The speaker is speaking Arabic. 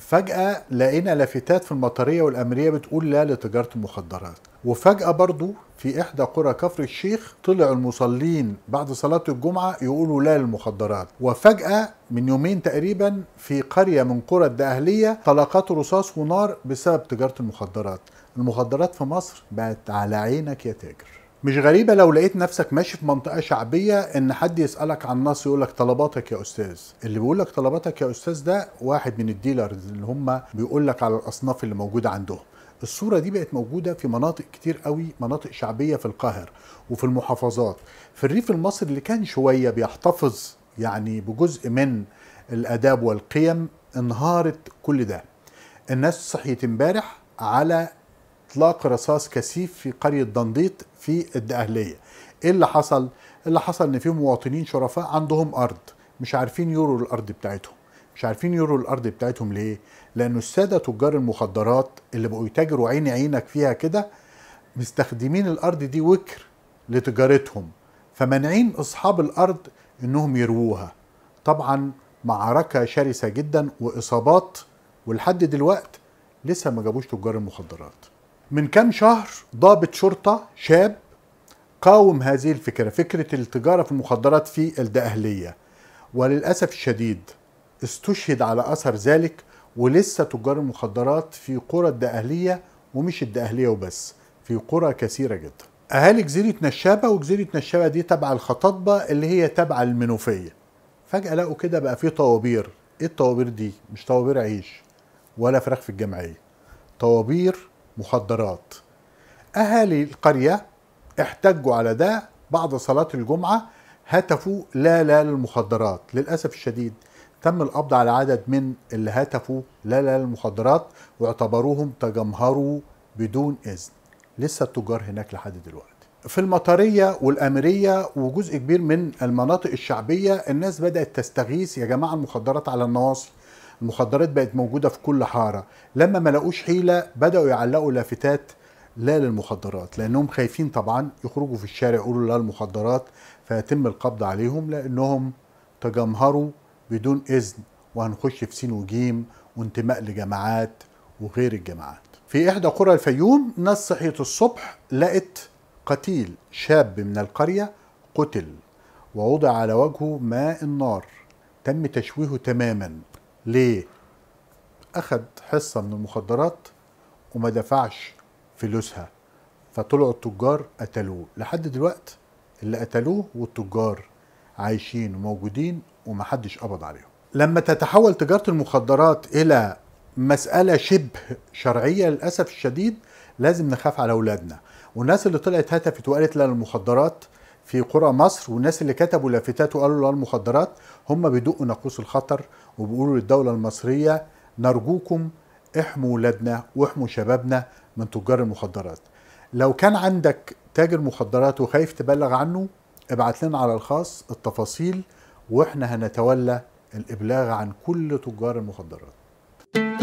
فجأة لقينا لافتات في المطرية والأمرية بتقول لا لتجارة المخدرات وفجأة برضو في إحدى قرى كفر الشيخ طلع المصلين بعد صلاة الجمعة يقولوا لا للمخدرات وفجأة من يومين تقريبا في قرية من قرى الدقهلية طلقات رصاص ونار بسبب تجارة المخدرات المخدرات في مصر بقت على عينك يا تاجر مش غريبة لو لقيت نفسك ماشي في منطقة شعبية إن حد يسألك عن نص يقولك طلباتك يا أستاذ، اللي بيقولك طلباتك يا أستاذ ده واحد من الديلرز اللي هم بيقولك على الأصناف اللي موجودة عندهم. الصورة دي بقت موجودة في مناطق كتير قوي مناطق شعبية في القاهرة وفي المحافظات. في الريف المصري اللي كان شوية بيحتفظ يعني بجزء من الآداب والقيم انهارت كل ده. الناس صحيت امبارح على اطلاق رصاص كثيف في قريه دنديط في الدقهليه ايه اللي حصل إيه اللي حصل ان في مواطنين شرفاء عندهم ارض مش عارفين يوروا الارض بتاعتهم مش عارفين يوروا الارض بتاعتهم ليه لان الساده تجار المخدرات اللي بقوا يتاجروا عين عينك فيها كده مستخدمين الارض دي وكر لتجارتهم فمانعين اصحاب الارض انهم يروها طبعا معركه شرسه جدا واصابات ولحد دلوقت لسه ما جابوش تجار المخدرات من كام شهر ضابط شرطة شاب قاوم هذه الفكرة فكرة التجارة في المخدرات في الدقهلية وللأسف الشديد استشهد على أثر ذلك ولسه تجار المخدرات في قرى الدقهلية ومش الدقهلية وبس في قرى كثيرة جدا أهالي جزيرة نشابة وجزيرة نشابة دي تبع الخططبة اللي هي تبع المنوفية فجأة لقوا كده بقى في طوابير إيه الطوابير دي مش طوابير عيش ولا فراخ في الجمعية طوابير مخدرات أهالي القرية احتجوا على ده بعد صلاة الجمعة هتفوا لا لا للمخدرات للأسف الشديد تم القبض على عدد من اللي هتفوا لا لا للمخدرات واعتبروهم تجمهروا بدون إذن لسه التجار هناك لحد دلوقتي في المطرية والأميرية وجزء كبير من المناطق الشعبية الناس بدأت تستغيث يا جماعة المخدرات على النواصي المخدرات بقت موجوده في كل حاره لما ما لقوش حيله بداوا يعلقوا لافتات لا للمخدرات لانهم خايفين طبعا يخرجوا في الشارع يقولوا لا المخدرات فيتم القبض عليهم لانهم تجمهروا بدون اذن وهنخش في سين وجيم وانتماء لجماعات وغير الجماعات في احدى قرى الفيوم ناس صحيت الصبح لقت قتيل شاب من القريه قتل ووضع على وجهه ماء النار تم تشويهه تماما ليه؟ أخد حصة من المخدرات وما دفعش فلوسها فطلعوا التجار قتلوه لحد دلوقت اللي قتلوه والتجار عايشين وموجودين ومحدش قبض عليهم لما تتحول تجارة المخدرات إلى مسألة شبه شرعية للأسف الشديد لازم نخاف على أولادنا والناس اللي طلعت هتفت وقالت لا المخدرات في قرى مصر والناس اللي كتبوا لافتات وقالوا المخدرات هم بيدقوا ناقوس الخطر وبيقولوا للدولة المصرية نرجوكم احموا ولادنا واحموا شبابنا من تجار المخدرات لو كان عندك تاجر مخدرات وخايف تبلغ عنه ابعت لنا على الخاص التفاصيل واحنا هنتولى الابلاغ عن كل تجار المخدرات